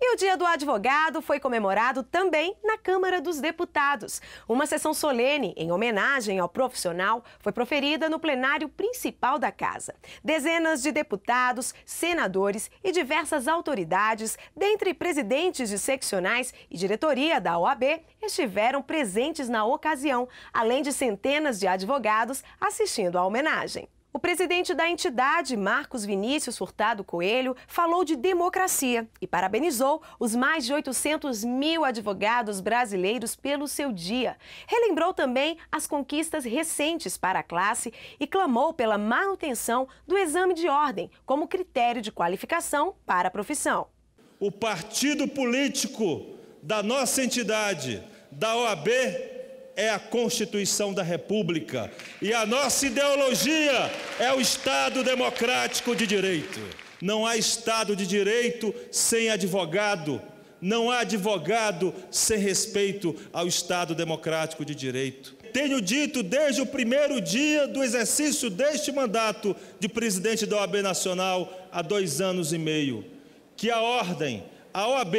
E o Dia do Advogado foi comemorado também na Câmara dos Deputados. Uma sessão solene em homenagem ao profissional foi proferida no plenário principal da casa. Dezenas de deputados, senadores e diversas autoridades, dentre presidentes de seccionais e diretoria da OAB, estiveram presentes na ocasião, além de centenas de advogados assistindo à homenagem. O presidente da entidade, Marcos Vinícius Furtado Coelho, falou de democracia e parabenizou os mais de 800 mil advogados brasileiros pelo seu dia. Relembrou também as conquistas recentes para a classe e clamou pela manutenção do exame de ordem como critério de qualificação para a profissão. O partido político da nossa entidade, da OAB, é a Constituição da República e a nossa ideologia é o Estado Democrático de Direito. Não há Estado de Direito sem advogado, não há advogado sem respeito ao Estado Democrático de Direito. Tenho dito desde o primeiro dia do exercício deste mandato de presidente da OAB Nacional, há dois anos e meio, que a ordem, a OAB,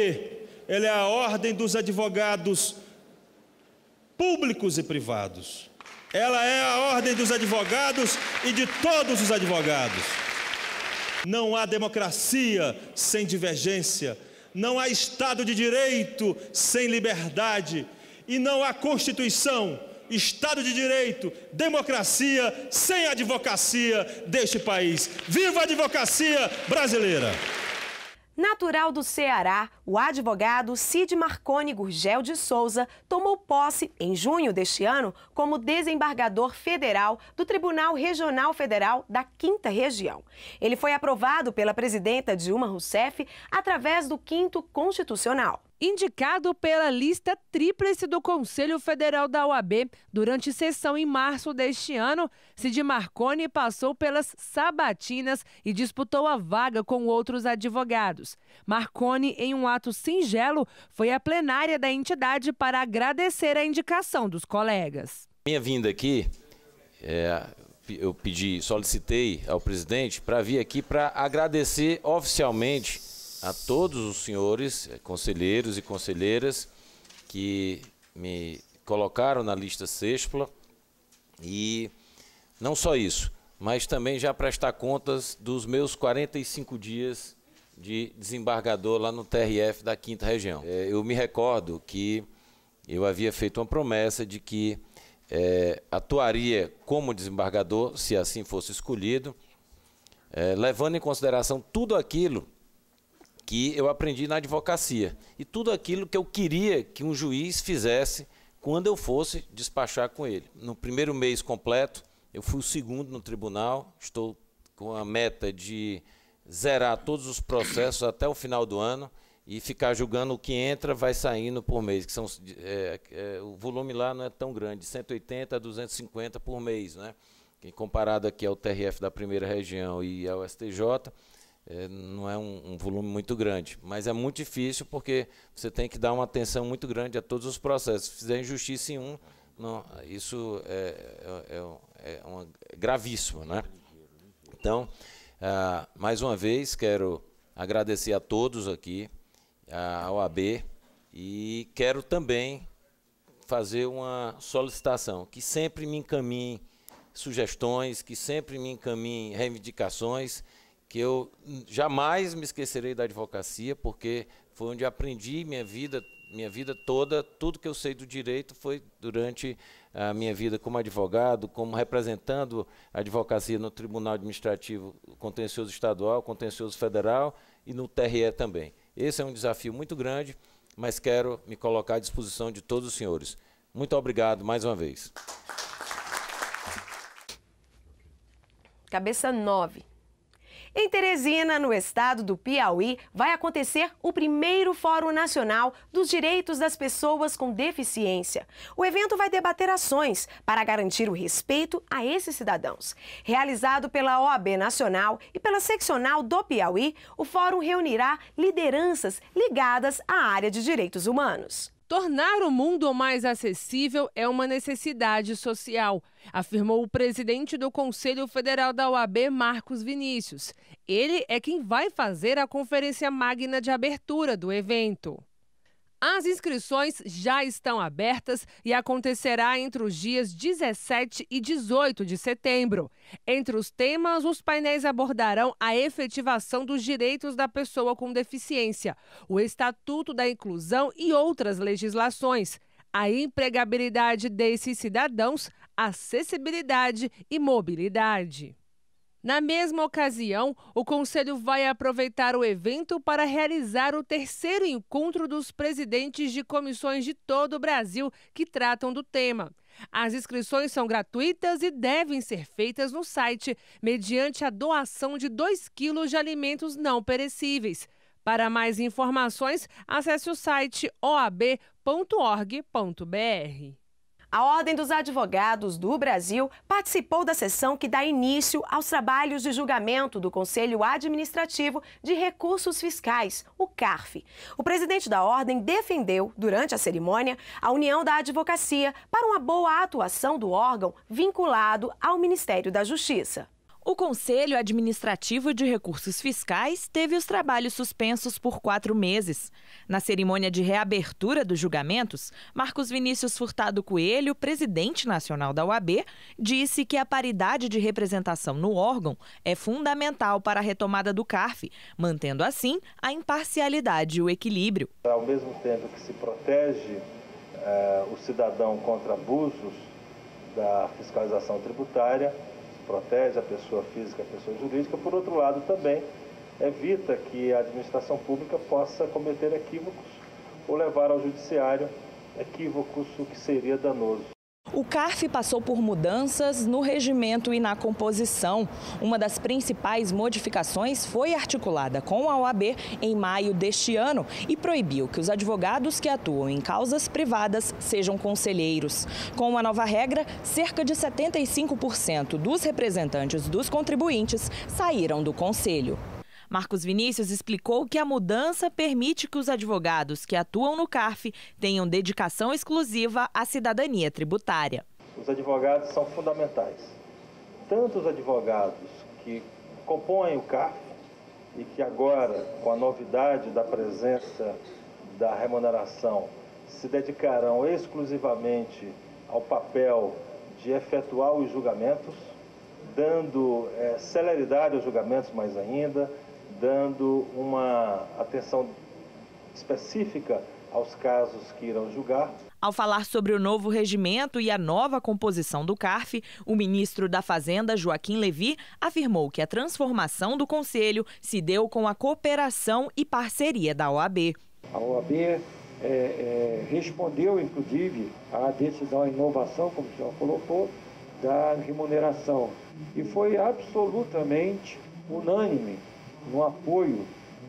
ela é a ordem dos advogados públicos e privados. Ela é a ordem dos advogados e de todos os advogados. Não há democracia sem divergência, não há Estado de direito sem liberdade, e não há Constituição, Estado de direito, democracia sem advocacia deste país. Viva a advocacia brasileira! Natural do Ceará, o advogado Cid Marconi Gurgel de Souza tomou posse em junho deste ano como desembargador federal do Tribunal Regional Federal da Quinta Região. Ele foi aprovado pela presidenta Dilma Rousseff através do Quinto Constitucional indicado pela lista tríplice do Conselho Federal da OAB durante sessão em março deste ano, Cid Marconi passou pelas sabatinas e disputou a vaga com outros advogados. Marconi, em um ato singelo, foi à plenária da entidade para agradecer a indicação dos colegas. Minha vinda aqui, é, eu pedi, solicitei ao presidente para vir aqui para agradecer oficialmente a todos os senhores eh, conselheiros e conselheiras que me colocaram na lista sexta e não só isso, mas também já prestar contas dos meus 45 dias de desembargador lá no TRF da Quinta Região. É, eu me recordo que eu havia feito uma promessa de que é, atuaria como desembargador, se assim fosse escolhido, é, levando em consideração tudo aquilo que eu aprendi na advocacia. E tudo aquilo que eu queria que um juiz fizesse quando eu fosse despachar com ele. No primeiro mês completo, eu fui o segundo no tribunal, estou com a meta de zerar todos os processos até o final do ano e ficar julgando o que entra vai saindo por mês, que são é, é, o volume lá não é tão grande, 180 a 250 por mês, né? comparado aqui ao TRF da primeira região e ao STJ, é, não é um, um, volume muito grande, mas é muito difícil porque você tem que dar uma atenção muito grande a todos os processos. Se fizer injustiça em um, não, isso é, é, é, é uma, é gravíssimo. Né? Então, ah, mais uma vez, quero agradecer a todos aqui, ao OAB, e quero também fazer uma solicitação, que sempre me encaminhe sugestões, que sempre me encaminhe reivindicações, que eu jamais me esquecerei da advocacia, porque foi onde aprendi minha vida, minha vida toda, tudo que eu sei do direito foi durante a minha vida como advogado, como representando a advocacia no Tribunal Administrativo Contencioso Estadual, Contencioso Federal e no TRE também. Esse é um desafio muito grande, mas quero me colocar à disposição de todos os senhores. Muito obrigado mais uma vez. Cabeça 9. Em Teresina, no estado do Piauí, vai acontecer o primeiro Fórum Nacional dos Direitos das Pessoas com Deficiência. O evento vai debater ações para garantir o respeito a esses cidadãos. Realizado pela OAB Nacional e pela Seccional do Piauí, o fórum reunirá lideranças ligadas à área de direitos humanos. Tornar o mundo mais acessível é uma necessidade social, afirmou o presidente do Conselho Federal da OAB, Marcos Vinícius. Ele é quem vai fazer a conferência magna de abertura do evento. As inscrições já estão abertas e acontecerá entre os dias 17 e 18 de setembro. Entre os temas, os painéis abordarão a efetivação dos direitos da pessoa com deficiência, o Estatuto da Inclusão e outras legislações, a empregabilidade desses cidadãos, acessibilidade e mobilidade. Na mesma ocasião, o Conselho vai aproveitar o evento para realizar o terceiro encontro dos presidentes de comissões de todo o Brasil que tratam do tema. As inscrições são gratuitas e devem ser feitas no site, mediante a doação de 2 quilos de alimentos não perecíveis. Para mais informações, acesse o site oab.org.br. A Ordem dos Advogados do Brasil participou da sessão que dá início aos trabalhos de julgamento do Conselho Administrativo de Recursos Fiscais, o CARF. O presidente da Ordem defendeu, durante a cerimônia, a união da advocacia para uma boa atuação do órgão vinculado ao Ministério da Justiça. O Conselho Administrativo de Recursos Fiscais teve os trabalhos suspensos por quatro meses. Na cerimônia de reabertura dos julgamentos, Marcos Vinícius Furtado Coelho, presidente nacional da UAB, disse que a paridade de representação no órgão é fundamental para a retomada do CARF, mantendo assim a imparcialidade e o equilíbrio. Ao mesmo tempo que se protege eh, o cidadão contra abusos da fiscalização tributária, protege a pessoa física, a pessoa jurídica, por outro lado também evita que a administração pública possa cometer equívocos ou levar ao judiciário equívocos, o que seria danoso. O CARF passou por mudanças no regimento e na composição. Uma das principais modificações foi articulada com a OAB em maio deste ano e proibiu que os advogados que atuam em causas privadas sejam conselheiros. Com a nova regra, cerca de 75% dos representantes dos contribuintes saíram do conselho. Marcos Vinícius explicou que a mudança permite que os advogados que atuam no CARF tenham dedicação exclusiva à cidadania tributária. Os advogados são fundamentais. Tanto os advogados que compõem o CARF e que agora, com a novidade da presença da remuneração, se dedicarão exclusivamente ao papel de efetuar os julgamentos, dando é, celeridade aos julgamentos mais ainda, dando uma atenção específica aos casos que irão julgar. Ao falar sobre o novo regimento e a nova composição do CARF, o ministro da Fazenda, Joaquim Levi, afirmou que a transformação do Conselho se deu com a cooperação e parceria da OAB. A OAB é, é, respondeu, inclusive, à decisão à inovação, como o senhor colocou, da remuneração. E foi absolutamente unânime no apoio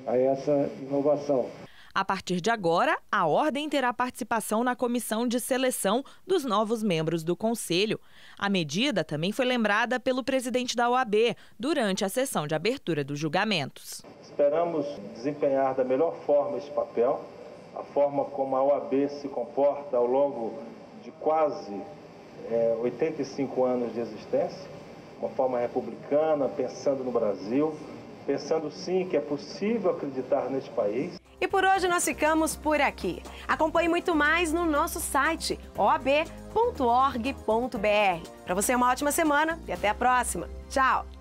a essa inovação. A partir de agora, a Ordem terá participação na comissão de seleção dos novos membros do Conselho. A medida também foi lembrada pelo presidente da OAB durante a sessão de abertura dos julgamentos. Esperamos desempenhar da melhor forma esse papel, a forma como a OAB se comporta ao longo de quase é, 85 anos de existência, uma forma republicana, pensando no Brasil, pensando sim que é possível acreditar neste país. E por hoje nós ficamos por aqui. Acompanhe muito mais no nosso site ob.org.br. Para você é uma ótima semana e até a próxima. Tchau.